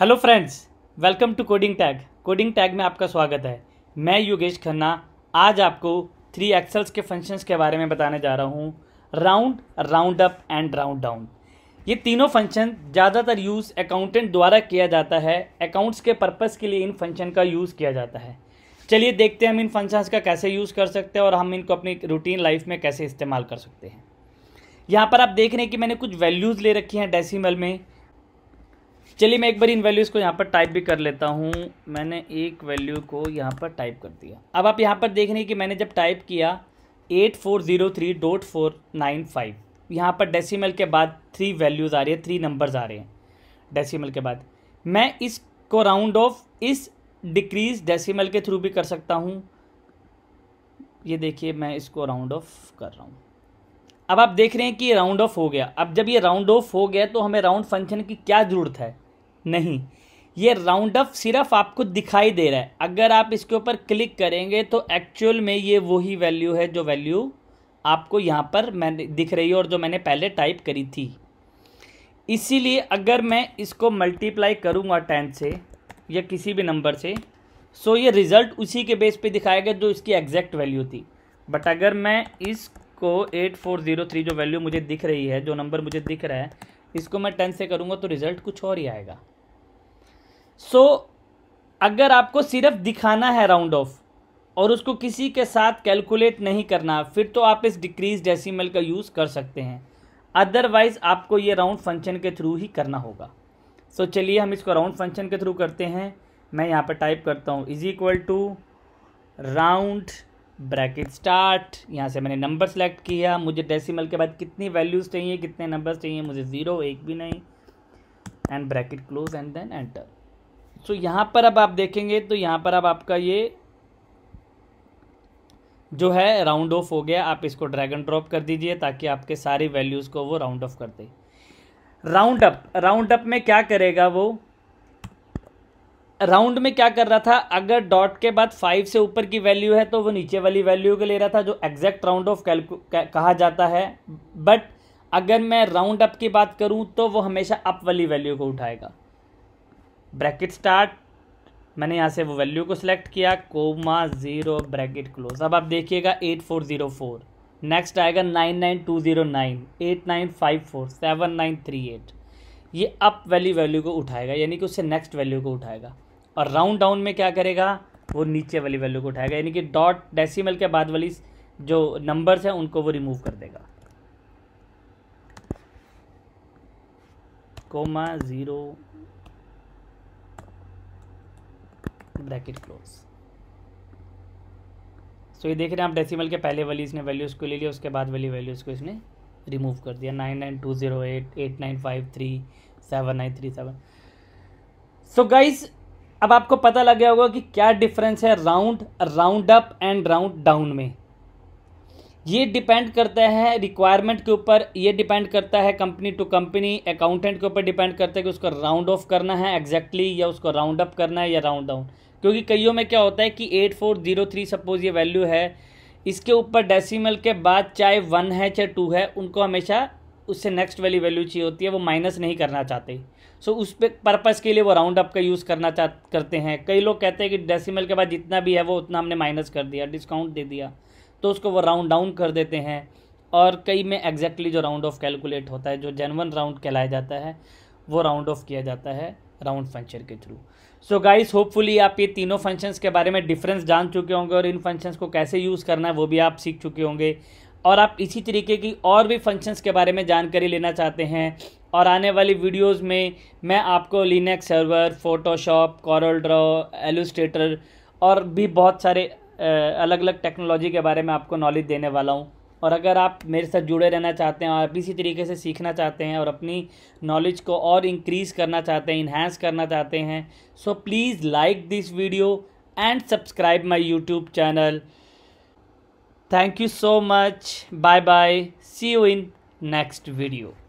hello friends welcome to coding tag coding tag में आपका स्वागत है मैं योगेश खन्ना आज आपको थ्री एक्सल्स के फंक्शंस के बारे में बताने जा रहा हूँ round round up and round down ये तीनों फंक्शन ज़्यादातर यूज़ अकाउंटेंट द्वारा किया जाता है अकाउंट्स के पर्पज़ के लिए इन फंक्शन का यूज़ किया जाता है चलिए देखते हैं हम इन फंक्शंस का कैसे यूज़ कर सकते हैं और हम इनको अपनी रूटीन लाइफ में कैसे इस्तेमाल कर सकते हैं यहाँ पर आप देख रहे हैं कि मैंने कुछ वैल्यूज़ ले रखी हैं डेसीमल में चलिए मैं एक बार इन वैल्यूज़ को यहाँ पर टाइप भी कर लेता हूँ मैंने एक वैल्यू को यहाँ पर टाइप कर दिया अब आप यहाँ पर देख रहे हैं कि मैंने जब टाइप किया eight four zero three dot four nine five यहाँ पर डेसीमल के बाद थ्री वैल्यूज़ आ रही है थ्री नंबर्स आ रहे हैं डेसीमल के बाद मैं इसको राउंड ऑफ इस डिक्रीज डेसीमल के थ्रू भी कर सकता हूँ ये देखिए मैं इसको राउंड ऑफ कर रहा हूँ अब आप देख रहे हैं कि राउंड ऑफ हो गया अब जब ये राउंड ऑफ हो गया तो हमें राउंड फंक्शन की क्या ज़रूरत है नहीं ये राउंड अप सिर्फ आपको दिखाई दे रहा है अगर आप इसके ऊपर क्लिक करेंगे तो एक्चुअल में ये वही वैल्यू है जो वैल्यू आपको यहाँ पर मैंने दिख रही है और जो मैंने पहले टाइप करी थी इसीलिए अगर मैं इसको मल्टीप्लाई करूँगा टेन से या किसी भी नंबर से सो ये रिज़ल्ट उसी के बेस पे दिखाएगा जो इसकी एग्जैक्ट वैल्यू थी बट अगर मैं इसको एट फोर ज़ीरो थ्री जो वैल्यू मुझे दिख रही है जो नंबर मुझे दिख रहा है इसको मैं टेन से करूँगा तो रिज़ल्ट कुछ और ही आएगा सो so, अगर आपको सिर्फ दिखाना है राउंड ऑफ और उसको किसी के साथ कैलकुलेट नहीं करना फिर तो आप इस डिक्रीज डेसिमल का यूज़ कर सकते हैं अदरवाइज़ आपको ये राउंड फंक्शन के थ्रू ही करना होगा सो so, चलिए हम इसको राउंड फंक्शन के थ्रू करते हैं मैं यहाँ पर टाइप करता हूँ is equal to round bracket start यहाँ से मैंने नंबर सेलेक्ट किया मुझे डेसिमल के बाद कितनी वैल्यूज़ चाहिए कितने नंबर्स चाहिए मुझे ज़ीरो एक भी नहीं and bracket close and then enter so तो यहाँ पर अब आप देखेंगे तो यहाँ पर अब आपका ये जो है राउंड ऑफ हो गया आप इसको ड्रैगन ड्रॉप कर दीजिए ताकि आपके सारी वैल्यूज़ को वो राउंड ऑफ कर दे राउंड अप राउंड अप में क्या करेगा वो राउंड में क्या कर रहा था अगर डॉट के बाद फाइव से ऊपर की वैल्यू है तो वो नीचे वाली वैल्यू को ले रहा था जो एग्जैक्ट राउंड ऑफ कहा जाता है बट अगर मैं राउंड अप की बात करूँ तो वो हमेशा अप वाली वैल्यू को उठाएगा ब्रैकेट स्टार्ट मैंने यहाँ से वो वैल्यू को सिलेक्ट किया कोमा ज़ीरो ब्रैकेट क्लोज अब आप देखिएगा eight four zero four next आएगा nine nine two zero nine eight nine five four seven nine three eight ये अप वैली वैल्यू को उठाएगा यानी कि उससे नेक्स्ट वैल्यू को उठाएगा और राउंड डाउन में क्या करेगा वो नीचे वाली वैल्यू को उठाएगा यानी कि डॉट डेसिमल के बाद वाली जो नंबर्स हैं उनको वो रिमूव कर देगा comma zero bracket close so ये देख रहे हैं आप डेसिमल के पहले वाली इसने वैल्यूज़ को ले लिया उसके बाद वाली वैल्यूज़ को इसने रिमूव कर दिया nine nine two zero eight eight nine five three seven nine three seven so guys अब आपको पता लग गया होगा कि क्या डिफरेंस है round round up and round down में ये डिपेंड करता है रिक्वायरमेंट के ऊपर ये डिपेंड करता है कंपनी टू कंपनी अकाउंटेंट के ऊपर डिपेंड करता है कि उसको राउंड ऑफ करना है एग्जैक्टली exactly, या उसको राउंड अप करना है या राउंड डाउन क्योंकि कईयों में क्या होता है कि eight four zero three suppose ये वैल्यू है इसके ऊपर डेसिमल के बाद चाहे वन है चाहे टू है उनको हमेशा उससे नेक्स्ट वाली वैल्यू चाहिए होती है वो माइनस नहीं करना चाहते सो so, उस परपज़ पर्पज़ के लिए वो राउंड अप का यूज़ करना चाह करते हैं कई लोग कहते हैं कि डेसिमल के बाद जितना भी है वो उतना हमने माइनस कर दिया डिस्काउंट दे दिया तो उसको वो राउंड डाउन कर देते हैं और कई में एग्जैक्टली exactly जो राउंड ऑफ कैलकुलेट होता है जो जेनवन राउंड कहलाया जाता है वो राउंड ऑफ किया जाता है राउंड फंक्शन के थ्रू सो गाइस होपफुली आप ये तीनों फंक्शंस के बारे में डिफरेंस जान चुके होंगे और इन फंक्शंस को कैसे यूज़ करना है वो भी आप सीख चुके होंगे और आप इसी तरीके की और भी फंक्शंस के बारे में जानकारी लेना चाहते हैं और आने वाली वीडियोस में मैं आपको Linux server Photoshop CorelDRAW Illustrator और भी बहुत सारे अलग अलग टेक्नोलॉजी के बारे में आपको नॉलेज देने वाला हूँ और अगर आप मेरे साथ जुड़े रहना चाहते हैं और इसी तरीके से सीखना चाहते हैं और अपनी नॉलेज को और इंक्रीज़ करना चाहते हैं इन्हेंस करना चाहते हैं so please like this video and subscribe my YouTube channel thank you so much bye bye see you in next video